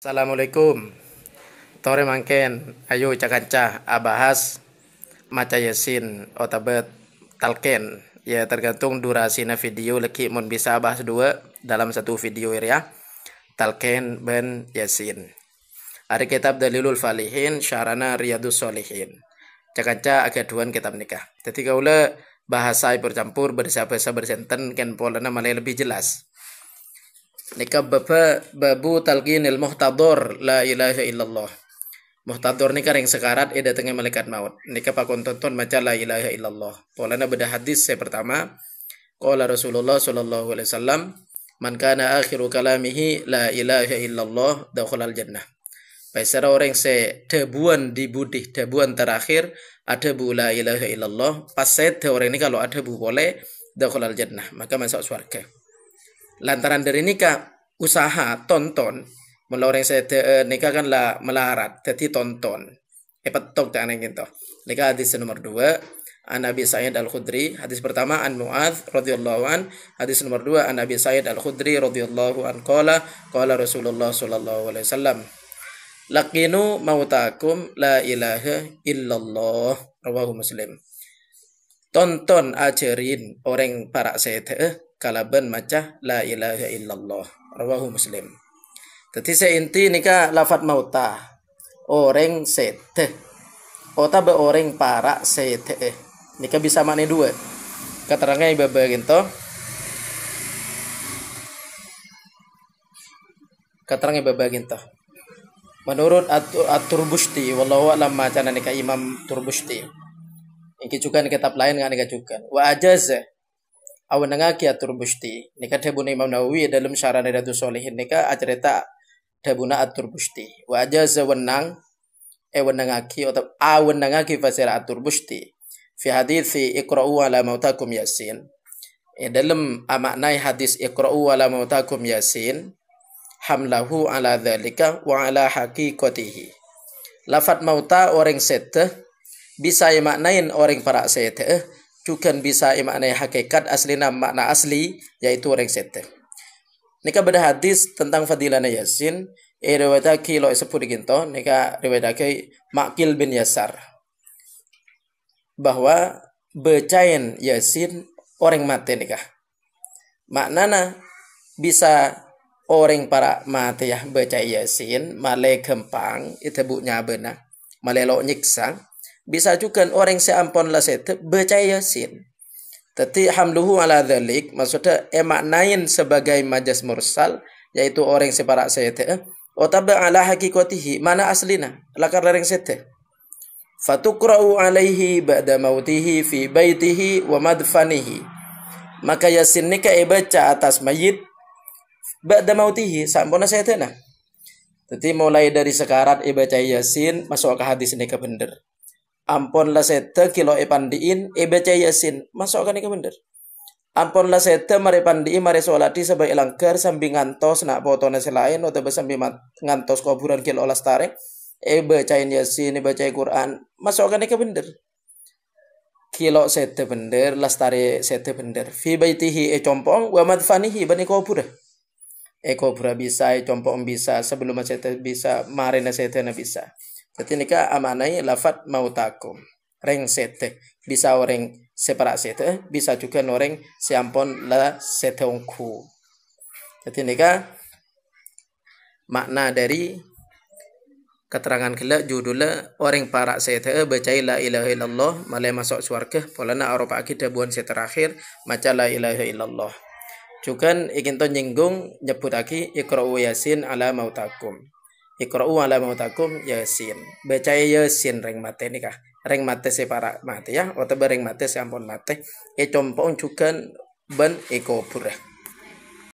Assalamualaikum. Tore mangken, ayo cakanca abahas maca yasin otabet talken. Ya tergantung durasinya video leki mun bisa bahas dua dalam satu video ya. Talken ben yasin. ari kitab Dalilul Falihin Syarana Riyadus Solihin. Cakanca agak duan kitab nikah. Jadi kaula bahasa bercampur bersama bersenten ken polana malah lebih jelas. Nika babu talqinil muhtador la ilaha illallah. Muhtador nika ring sekarat ida tengah malaikat maut. Nika pak tonton maca la ilaha illallah. Polana beda hadis saya pertama. Kala Rasulullah sallallahu alaihi wasallam man kana akhiru kalamihi la ilaha illallah dakhalal jannah. Paisara orang se tebuan di budi, debuan terakhir ada bu la ilaha illallah. Pas saya orang ini kalau ada bu boleh al jannah, maka masuk surga lantaran dari nikah usaha tonton meloreng saya te, eh, nikah kan lah melarat jadi tonton hebat tok tak ingin toh nikah hadis nomor dua An Nabi Sayyid Al Khudri hadis pertama An Muadz radhiyallahu an hadis nomor dua An Nabi Sayyid Al Khudri radhiyallahu an kola kola Rasulullah sallallahu alaihi wasallam mautakum la ilaha illallah rawahu Muslim tonton ajarin orang para sayyid eh, kalaban maca la ilaha illallah rawahu muslim jadi seinti nika lafat mauta orang sete ota be orang para sete nika bisa mana dua keterangan iba beginto keterangan iba beginto menurut atur atur busti wallahu alam macam nika imam turbusti ini juga kitab lain nggak nika juga wa awan awanangaki atur busti nika tabuna imam nawawi dalam syarah riyadhus solihin nika acarita tabuna atur busti wa ajaza wenang e eh, wenangaki atau ki fasira atur busti fi hadithi ikra'u ala mautakum yasin e dalam maknai hadis ikra'u ala mautakum yasin hamlahu ala dhalika wa ala kotihi lafat mauta orang sete bisa maknain orang para sete. Eh. Cukan bisa imakna hakikat asli aslina makna asli yaitu orang sete. Nika beda hadis tentang fadilana Yasin. E eh, riwayataki lo sepuluh ginto. Nika riwayataki Makil bin Yasar. Bahwa becain Yasin orang mati nika Maknana bisa orang para mati ya becai Yasin. Malai gempang itu buknya benar. Malai lo nyiksa bisa juga orang seampunlah sete baca yasin, Tetapi hamluhu ala dhalik maksudnya emak eh, nain sebagai majas mursal yaitu orang separak Oh eh, Otaba ala hakikotihi mana aslina lakar lareng sete. Fatukra'u alaihi ba'da mautihi fi baitihi wa madfanihi. Maka yasin ni ka eh, baca atas mayit ba'da mautihi sampuna sete nah. Jadi mulai dari sekarat ibaca yasin masuk ke hadis ni ke bener la sete kilo e pandiin e baca yasin masukkan ini bener la sete mari pandi mari solati sebagai elangker sambil ngantos nak nasi selain atau sambil ngantos kuburan kilo lastare e bacain yasin e bacain Quran masukkan ini bener kilo sete bener lastare sete bender. fi baitihi e compong wa madfanihi bani kubur e pura bisa e compong bisa sebelum sete bisa marina sete bisa jadi nika amanai lafat mautakum. Reng sete. Bisa orang separa sete. Bisa juga orang siampon la seteongku. Jadi nika makna dari keterangan kita judulnya orang para sete bacai la ilaha illallah malai masuk suarga polana aropa kita buan terakhir maca la ilaha illallah juga ingin to nyinggung nyebut lagi ikra'u yasin ala mautakum ikra'u ala mautakum yasin. Baca yasin ring mate ni kah. Reng mate si para mate ya. Atau reng mate si ampun mate. E e ya compong juga ben iko pura.